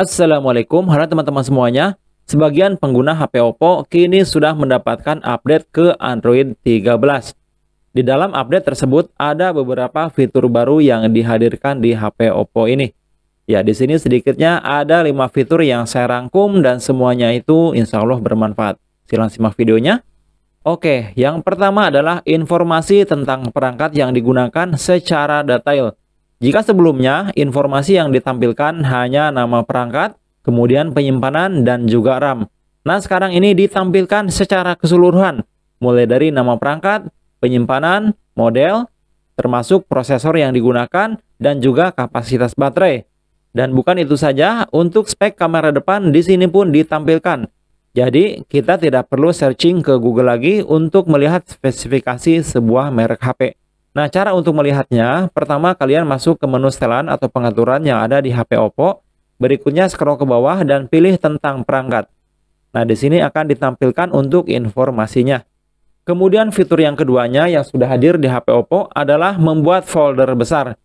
Assalamualaikum, halo teman-teman semuanya. Sebagian pengguna HP Oppo kini sudah mendapatkan update ke Android 13. Di dalam update tersebut ada beberapa fitur baru yang dihadirkan di HP Oppo ini. Ya, di sini sedikitnya ada 5 fitur yang saya rangkum dan semuanya itu insya Allah bermanfaat. Silahkan simak videonya. Oke, yang pertama adalah informasi tentang perangkat yang digunakan secara detail. Jika sebelumnya informasi yang ditampilkan hanya nama perangkat, kemudian penyimpanan dan juga RAM. Nah, sekarang ini ditampilkan secara keseluruhan, mulai dari nama perangkat, penyimpanan, model, termasuk prosesor yang digunakan, dan juga kapasitas baterai. Dan bukan itu saja, untuk spek kamera depan di sini pun ditampilkan. Jadi, kita tidak perlu searching ke Google lagi untuk melihat spesifikasi sebuah merek HP. Nah, cara untuk melihatnya, pertama kalian masuk ke menu setelan atau pengaturan yang ada di HP Oppo. Berikutnya scroll ke bawah dan pilih tentang perangkat. Nah, di sini akan ditampilkan untuk informasinya. Kemudian fitur yang keduanya yang sudah hadir di HP Oppo adalah membuat folder besar.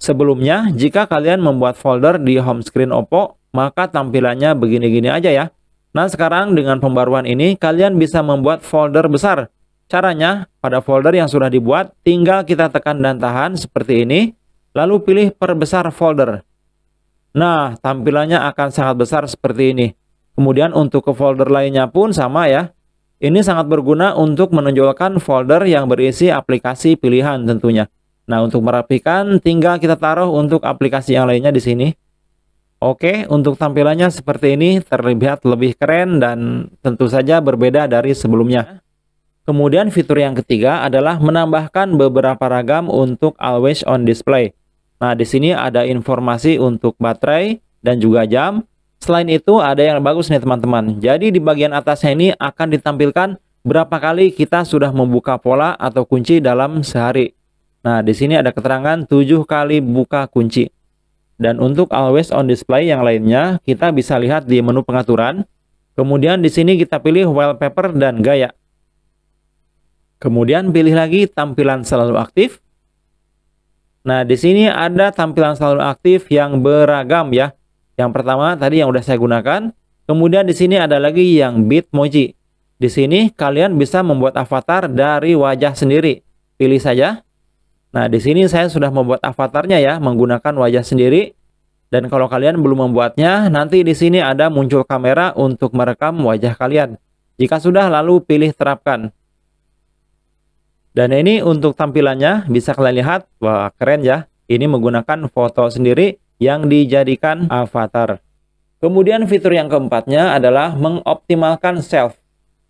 Sebelumnya, jika kalian membuat folder di home screen Oppo, maka tampilannya begini-gini aja ya. Nah, sekarang dengan pembaruan ini, kalian bisa membuat folder besar Caranya, pada folder yang sudah dibuat, tinggal kita tekan dan tahan seperti ini, lalu pilih perbesar folder. Nah, tampilannya akan sangat besar seperti ini. Kemudian untuk ke folder lainnya pun sama ya. Ini sangat berguna untuk menonjolkan folder yang berisi aplikasi pilihan tentunya. Nah, untuk merapikan, tinggal kita taruh untuk aplikasi yang lainnya di sini. Oke, untuk tampilannya seperti ini, terlihat lebih keren dan tentu saja berbeda dari sebelumnya. Kemudian fitur yang ketiga adalah menambahkan beberapa ragam untuk always on display. Nah, di sini ada informasi untuk baterai dan juga jam. Selain itu ada yang bagus nih teman-teman. Jadi di bagian atasnya ini akan ditampilkan berapa kali kita sudah membuka pola atau kunci dalam sehari. Nah, di sini ada keterangan 7 kali buka kunci. Dan untuk always on display yang lainnya, kita bisa lihat di menu pengaturan. Kemudian di sini kita pilih wallpaper dan gaya. Kemudian pilih lagi tampilan selalu aktif. Nah, di sini ada tampilan selalu aktif yang beragam ya. Yang pertama tadi yang udah saya gunakan. Kemudian di sini ada lagi yang Bitmoji. Di sini kalian bisa membuat avatar dari wajah sendiri. Pilih saja. Nah, di sini saya sudah membuat avatarnya ya menggunakan wajah sendiri. Dan kalau kalian belum membuatnya, nanti di sini ada muncul kamera untuk merekam wajah kalian. Jika sudah, lalu pilih terapkan. Dan ini untuk tampilannya bisa kalian lihat, wah keren ya. Ini menggunakan foto sendiri yang dijadikan avatar. Kemudian fitur yang keempatnya adalah mengoptimalkan self.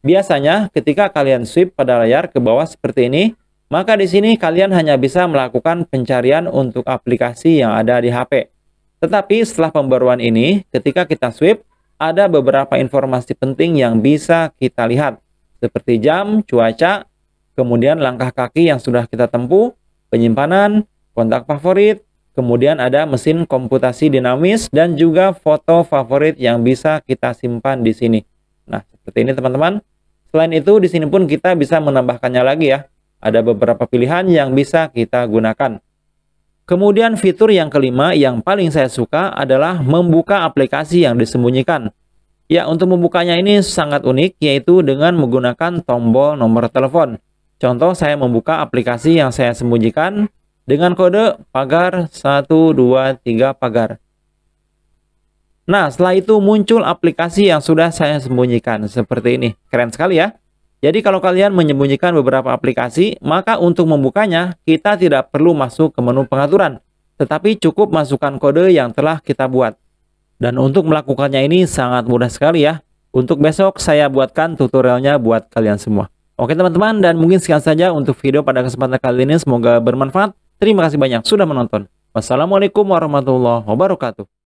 Biasanya ketika kalian swipe pada layar ke bawah seperti ini, maka di sini kalian hanya bisa melakukan pencarian untuk aplikasi yang ada di HP. Tetapi setelah pembaruan ini, ketika kita swipe, ada beberapa informasi penting yang bisa kita lihat, seperti jam, cuaca, kemudian langkah kaki yang sudah kita tempuh, penyimpanan, kontak favorit, kemudian ada mesin komputasi dinamis dan juga foto favorit yang bisa kita simpan di sini. Nah, seperti ini teman-teman. Selain itu, di sini pun kita bisa menambahkannya lagi ya. Ada beberapa pilihan yang bisa kita gunakan. Kemudian fitur yang kelima yang paling saya suka adalah membuka aplikasi yang disembunyikan. Ya, untuk membukanya ini sangat unik yaitu dengan menggunakan tombol nomor telepon. Contoh saya membuka aplikasi yang saya sembunyikan dengan kode pagar 123 pagar. Nah, setelah itu muncul aplikasi yang sudah saya sembunyikan seperti ini. Keren sekali ya. Jadi kalau kalian menyembunyikan beberapa aplikasi, maka untuk membukanya kita tidak perlu masuk ke menu pengaturan, tetapi cukup masukkan kode yang telah kita buat. Dan untuk melakukannya ini sangat mudah sekali ya. Untuk besok saya buatkan tutorialnya buat kalian semua. Oke teman-teman dan mungkin sekian saja untuk video pada kesempatan kali ini semoga bermanfaat. Terima kasih banyak sudah menonton. Wassalamualaikum warahmatullahi wabarakatuh.